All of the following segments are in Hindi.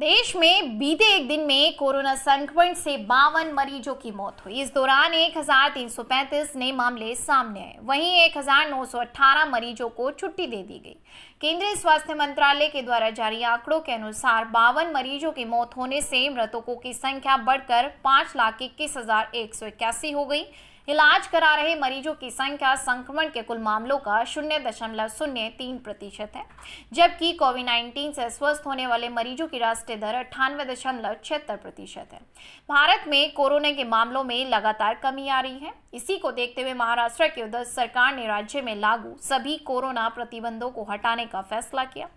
देश में बीते एक दिन में कोरोना संक्रमण से बावन मरीजों की मौत हुई इस दौरान 1335 नए मामले सामने आए वहीं 1918 मरीजों को छुट्टी दे दी गई केंद्रीय स्वास्थ्य मंत्रालय के द्वारा जारी आंकड़ों के अनुसार बावन मरीजों की मौत होने से मृतकों की संख्या बढ़कर पांच लाख इक्कीस हजार एक सौ इक्यासी हो गई इलाज करा रहे मरीजों की संख्या संक्रमण के कुल मामलों का शून्य दशमलव शून्य तीन प्रतिशत है जबकि कोविड नाइन्टीन से स्वस्थ होने वाले मरीजों की राष्ट्रीय दर अट्ठानवे दशमलव छिहत्तर प्रतिशत है भारत में कोरोना के मामलों में लगातार कमी आ रही है इसी को देखते हुए महाराष्ट्र की उधर सरकार ने राज्य में लागू सभी कोरोना प्रतिबंधों को हटाने का फैसला किया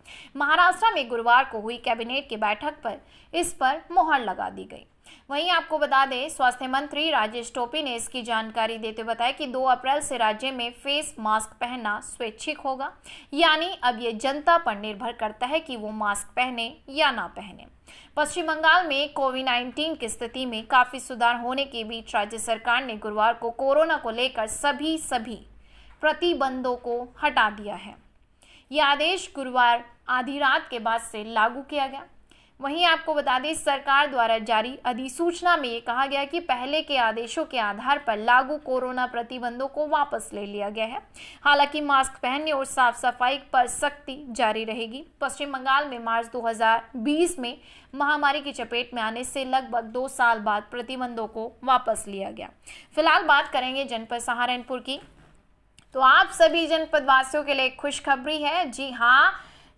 महाराष्ट्र में गुरुवार को हुई कैबिनेट की बैठक पर इस पर मोहर लगा दी गई वहीं आपको बता दें स्वास्थ्य मंत्री राजेश टोपी ने इसकी जानकारी देते हुए बताया कि 2 अप्रैल से राज्य में फेस मास्क पहनना स्वैच्छिक होगा यानी अब ये जनता पर निर्भर करता है कि वो मास्क पहने या ना पहने पश्चिम बंगाल में कोविड 19 की स्थिति में काफी सुधार होने के बीच राज्य सरकार ने गुरुवार को कोरोना को लेकर सभी सभी प्रतिबंधों को हटा दिया है यह आदेश गुरुवार आधी रात के बाद से लागू किया गया वहीं आपको बता दें सरकार द्वारा जारी अधिसूचना में ये कहा गया कि पहले के आदेशों के आधार पर लागू कोरोना प्रतिबंधों को वापस ले लिया गया है हालांकि मास्क पहनने और साफ सफाई पर सख्ती जारी रहेगी पश्चिम बंगाल में मार्च 2020 में महामारी की चपेट में आने से लगभग दो साल बाद प्रतिबंधों को वापस लिया गया फिलहाल बात करेंगे जनपद सहारनपुर की तो आप सभी जनपद वासियों के लिए खुशखबरी है जी हाँ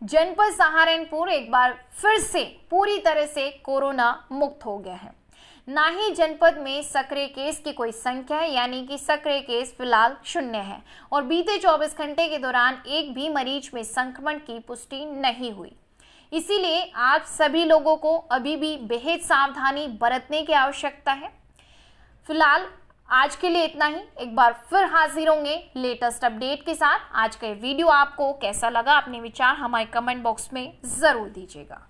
जनपद सहारनपुर एक बार फिर से पूरी तरह से कोरोना मुक्त हो गया है ना ही जनपद में सक्रिय केस की कोई संख्या है यानी कि सक्रिय केस फिलहाल शून्य है और बीते 24 घंटे के दौरान एक भी मरीज में संक्रमण की पुष्टि नहीं हुई इसीलिए आप सभी लोगों को अभी भी बेहद सावधानी बरतने की आवश्यकता है फिलहाल आज के लिए इतना ही एक बार फिर हाजिर होंगे लेटेस्ट अपडेट के साथ आज का ये वीडियो आपको कैसा लगा अपने विचार हमारे कमेंट बॉक्स में ज़रूर दीजिएगा